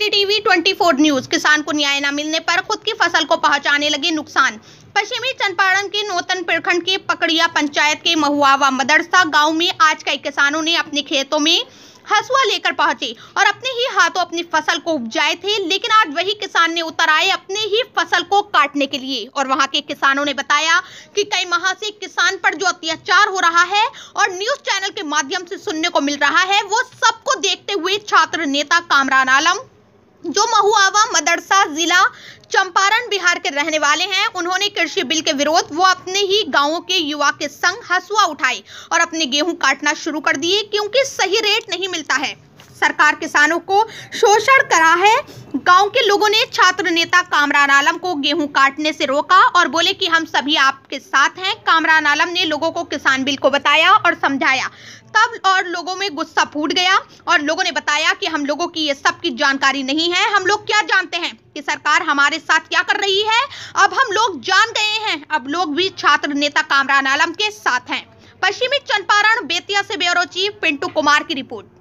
BT TV 24 news किसान को न्याय न मिलने पर खुद की फसल को पहुंचाने लगे नुकसान पश्चिमी चंपारण के नूतन प्रखंड के पकड़िया पंचायत के महुआ व मदरसा गांव में आज कई किसानों ने अपने खेतों में हसुआ लेकर पहुंचे और अपने ही हाथों अपनी फसल को उपजाए थे लेकिन आज वही किसान ने उतर आए अपने ही फसल को काटने के लिए और वहां के किसानों ने बताया कि कई माह से किसान पर जो अत्याचार हो रहा है और न्यूज चैनल के माध्यम से सुनने को मिल रहा है वो सबको देखते हुए छात्र नेता कामरान आलम जो महुआवा मदरसा जिला चंपारण बिहार के रहने वाले हैं उन्होंने कृषि बिल के विरोध वो अपने ही गांवों के युवा के संग हसुआ उठाई और अपने गेहूं काटना शुरू कर दिए क्योंकि सही रेट नहीं मिलता है सरकार किसानों को शोषण करा है गांव के लोगों ने छात्र नेता कामरान आलम को गेहूं काटने से रोका और बोले कि हम सभी आपके साथ हैं कामरान आलम ने लोगों को किसान बिल को बताया और समझाया तब और लोगों में गुस्सा फूट गया और लोगों ने बताया कि हम लोगों की ये सब की जानकारी नहीं है हम लोग क्या जानते हैं कि सरकार हमारे साथ क्या कर रही है अब हम लोग जान गए हैं अब लोग भी छात्र नेता कामरान आलम के साथ हैं पश्चिमी चंपारण बेतिया से ब्यूरो चीफ पिंटू कुमार की रिपोर्ट